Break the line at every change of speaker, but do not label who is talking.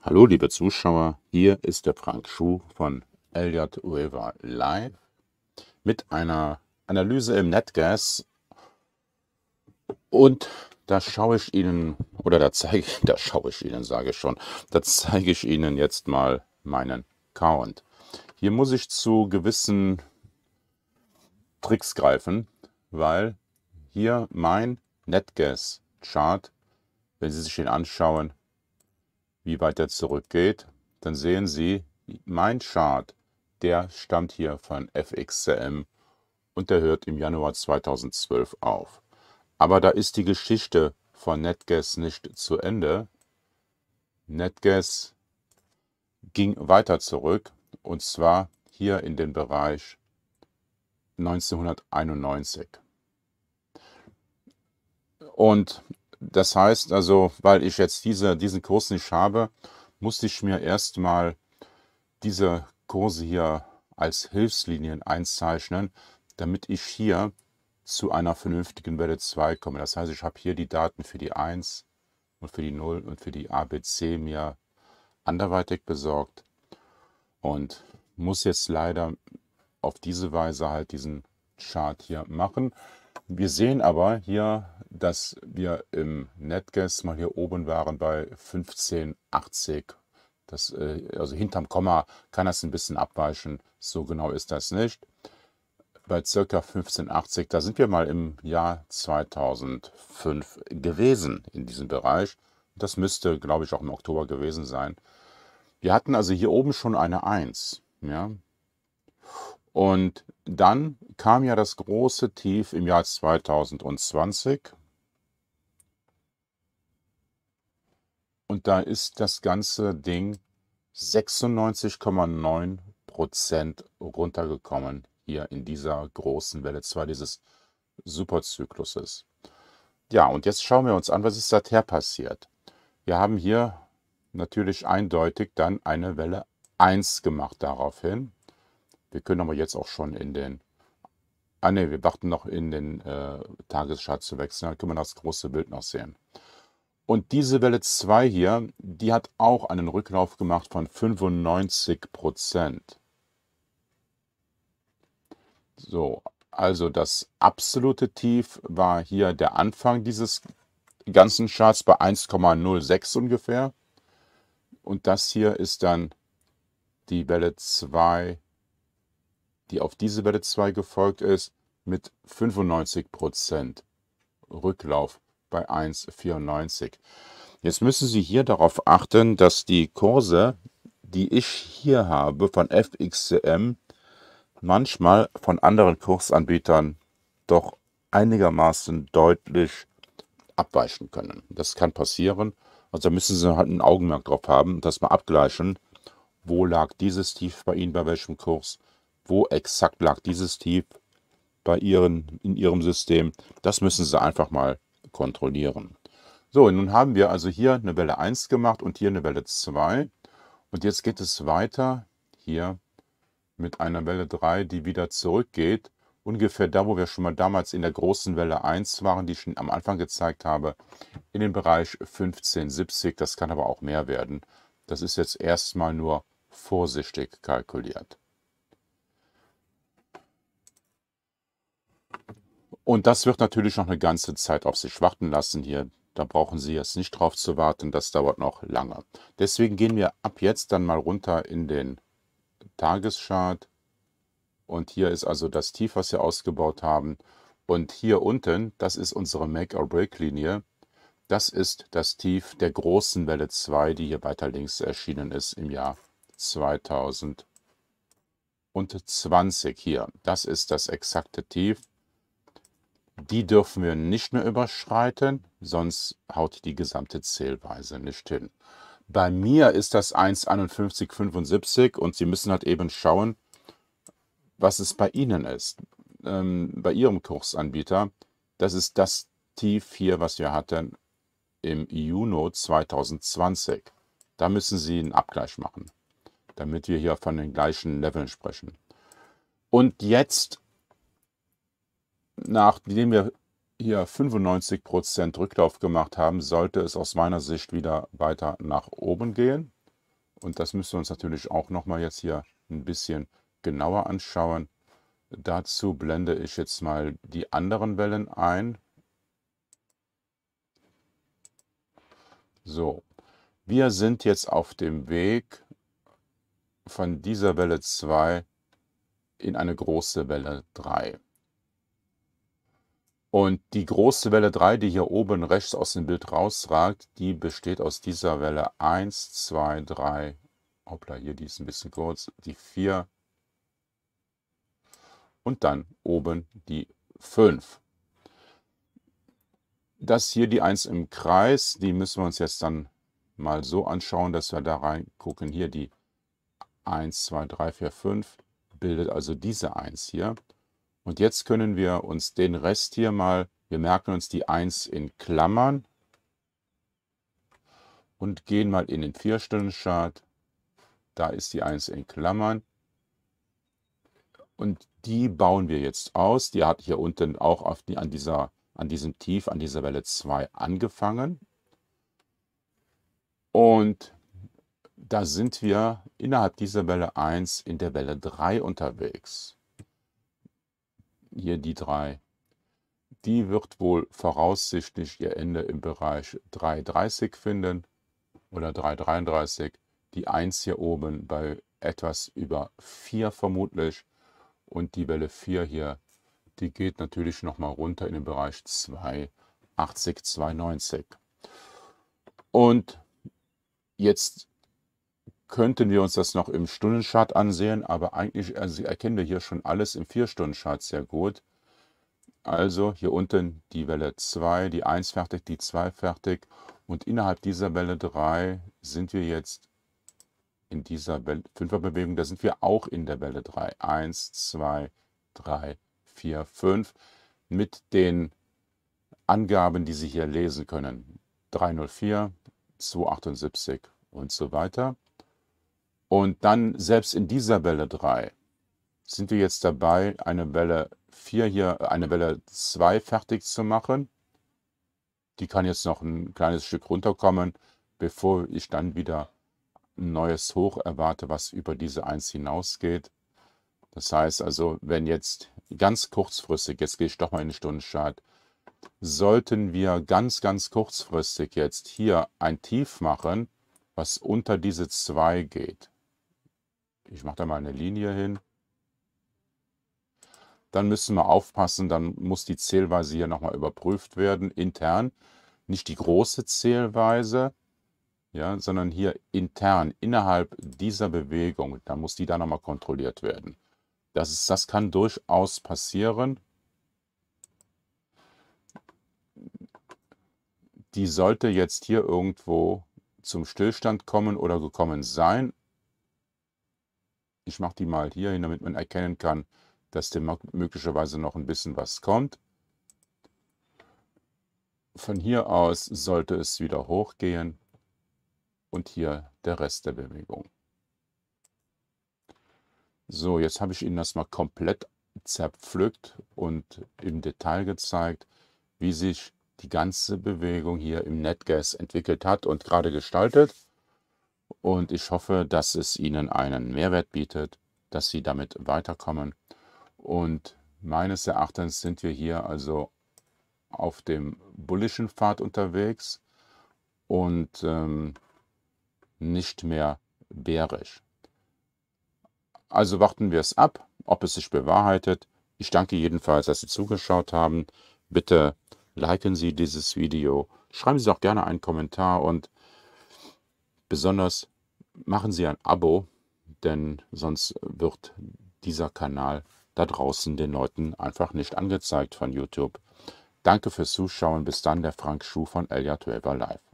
Hallo liebe Zuschauer, hier ist der Frank Schuh von Elliott River Live mit einer Analyse im NetGas und da schaue ich Ihnen, oder da zeige ich, da schaue ich Ihnen, sage ich schon, da zeige ich Ihnen jetzt mal meinen Count. Hier muss ich zu gewissen Tricks greifen, weil hier mein NetGas-Chart, wenn Sie sich den anschauen, wie weit er zurückgeht, dann sehen Sie, mein Chart, der stammt hier von FXCM und der hört im Januar 2012 auf. Aber da ist die Geschichte von NetGas nicht zu Ende. NetGas ging weiter zurück und zwar hier in den Bereich 1991. Und das heißt also, weil ich jetzt diese, diesen Kurs nicht habe, musste ich mir erstmal diese Kurse hier als Hilfslinien einzeichnen, damit ich hier zu einer vernünftigen Welle 2 komme. Das heißt, ich habe hier die Daten für die 1 und für die 0 und für die ABC mir anderweitig besorgt und muss jetzt leider auf diese Weise halt diesen Chart hier machen. Wir sehen aber hier, dass wir im NetGuess mal hier oben waren bei 1580. Das, äh, also hinterm Komma kann das ein bisschen abweichen. So genau ist das nicht. Bei circa 1580, da sind wir mal im Jahr 2005 gewesen in diesem Bereich. Das müsste, glaube ich, auch im Oktober gewesen sein. Wir hatten also hier oben schon eine 1. Ja? Und dann kam ja das große Tief im Jahr 2020. Und da ist das ganze Ding 96,9 Prozent runtergekommen hier in dieser großen Welle zwar dieses Superzykluses. Ja, und jetzt schauen wir uns an, was ist seither passiert. Wir haben hier natürlich eindeutig dann eine Welle 1 gemacht daraufhin. Wir können aber jetzt auch schon in den. Ah ne, wir warten noch in den äh, Tageschart zu wechseln. Dann können wir das große Bild noch sehen. Und diese Welle 2 hier, die hat auch einen Rücklauf gemacht von 95 So, also das absolute Tief war hier der Anfang dieses ganzen Charts bei 1,06 ungefähr. Und das hier ist dann die Welle 2 die auf diese Welle 2 gefolgt ist, mit 95% Rücklauf bei 1,94. Jetzt müssen Sie hier darauf achten, dass die Kurse, die ich hier habe von FXCM, manchmal von anderen Kursanbietern doch einigermaßen deutlich abweichen können. Das kann passieren. Also da müssen Sie halt ein Augenmerk drauf haben und das mal abgleichen. Wo lag dieses Tief bei Ihnen, bei welchem Kurs? wo exakt lag dieses Tief bei ihren, in ihrem System. Das müssen Sie einfach mal kontrollieren. So, nun haben wir also hier eine Welle 1 gemacht und hier eine Welle 2. Und jetzt geht es weiter hier mit einer Welle 3, die wieder zurückgeht. Ungefähr da, wo wir schon mal damals in der großen Welle 1 waren, die ich schon am Anfang gezeigt habe, in den Bereich 1570. Das kann aber auch mehr werden. Das ist jetzt erstmal nur vorsichtig kalkuliert. Und das wird natürlich noch eine ganze Zeit auf sich warten lassen hier. Da brauchen Sie jetzt nicht drauf zu warten, das dauert noch lange. Deswegen gehen wir ab jetzt dann mal runter in den Tageschart. Und hier ist also das Tief, was wir ausgebaut haben. Und hier unten, das ist unsere Make-or-Break-Linie. Das ist das Tief der großen Welle 2, die hier weiter links erschienen ist im Jahr 2020 hier. Das ist das exakte Tief. Die dürfen wir nicht mehr überschreiten, sonst haut die gesamte Zählweise nicht hin. Bei mir ist das 1,5175 und Sie müssen halt eben schauen, was es bei Ihnen ist. Ähm, bei Ihrem Kursanbieter, das ist das Tief hier, was wir hatten im Juni 2020. Da müssen Sie einen Abgleich machen, damit wir hier von den gleichen Leveln sprechen. Und jetzt nachdem wir hier 95% Rücklauf gemacht haben, sollte es aus meiner Sicht wieder weiter nach oben gehen. Und das müssen wir uns natürlich auch nochmal jetzt hier ein bisschen genauer anschauen. Dazu blende ich jetzt mal die anderen Wellen ein. So, wir sind jetzt auf dem Weg von dieser Welle 2 in eine große Welle 3. Und die große Welle 3, die hier oben rechts aus dem Bild rausragt, die besteht aus dieser Welle 1, 2, 3, hoppla, hier die ist ein bisschen kurz, die 4 und dann oben die 5. Das hier, die 1 im Kreis, die müssen wir uns jetzt dann mal so anschauen, dass wir da reingucken. Hier die 1, 2, 3, 4, 5 bildet also diese 1 hier. Und jetzt können wir uns den Rest hier mal, wir merken uns die 1 in Klammern und gehen mal in den 4-Stunden-Chart. Da ist die 1 in Klammern. Und die bauen wir jetzt aus. Die hat hier unten auch auf die, an, dieser, an diesem Tief, an dieser Welle 2 angefangen. Und da sind wir innerhalb dieser Welle 1 in der Welle 3 unterwegs hier die 3. Die wird wohl voraussichtlich ihr Ende im Bereich 3,30 finden oder 3,33. Die 1 hier oben bei etwas über 4 vermutlich. Und die Welle 4 hier, die geht natürlich nochmal runter in den Bereich 2,80, 2,90. Und jetzt könnten wir uns das noch im Stundenchart ansehen, aber eigentlich also erkennen wir hier schon alles im 4-Stunden-Chart sehr gut. Also hier unten die Welle 2, die 1 fertig, die 2 fertig und innerhalb dieser Welle 3 sind wir jetzt in dieser 5er-Bewegung, da sind wir auch in der Welle 3. 1, 2, 3, 4, 5 mit den Angaben, die Sie hier lesen können. 304, 278 und so weiter. Und dann selbst in dieser Welle 3 sind wir jetzt dabei, eine Welle 4 hier, eine Welle 2 fertig zu machen. Die kann jetzt noch ein kleines Stück runterkommen, bevor ich dann wieder ein neues Hoch erwarte, was über diese 1 hinausgeht. Das heißt also, wenn jetzt ganz kurzfristig, jetzt gehe ich doch mal in den Stundenchart, sollten wir ganz, ganz kurzfristig jetzt hier ein Tief machen, was unter diese 2 geht, ich mache da mal eine Linie hin. Dann müssen wir aufpassen, dann muss die Zählweise hier nochmal überprüft werden, intern. Nicht die große Zählweise, ja, sondern hier intern, innerhalb dieser Bewegung, dann muss die da nochmal kontrolliert werden. Das, ist, das kann durchaus passieren. Die sollte jetzt hier irgendwo zum Stillstand kommen oder gekommen sein ich mache die mal hier hin, damit man erkennen kann, dass dem möglicherweise noch ein bisschen was kommt. Von hier aus sollte es wieder hochgehen und hier der Rest der Bewegung. So, jetzt habe ich Ihnen das mal komplett zerpflückt und im Detail gezeigt, wie sich die ganze Bewegung hier im Netgas entwickelt hat und gerade gestaltet. Und ich hoffe, dass es Ihnen einen Mehrwert bietet, dass Sie damit weiterkommen. Und meines Erachtens sind wir hier also auf dem bullischen Pfad unterwegs und ähm, nicht mehr bärisch. Also warten wir es ab, ob es sich bewahrheitet. Ich danke jedenfalls, dass Sie zugeschaut haben. Bitte liken Sie dieses Video, schreiben Sie auch gerne einen Kommentar und Besonders machen Sie ein Abo, denn sonst wird dieser Kanal da draußen den Leuten einfach nicht angezeigt von YouTube. Danke fürs Zuschauen. Bis dann, der Frank Schuh von lj 12 Tueva Live.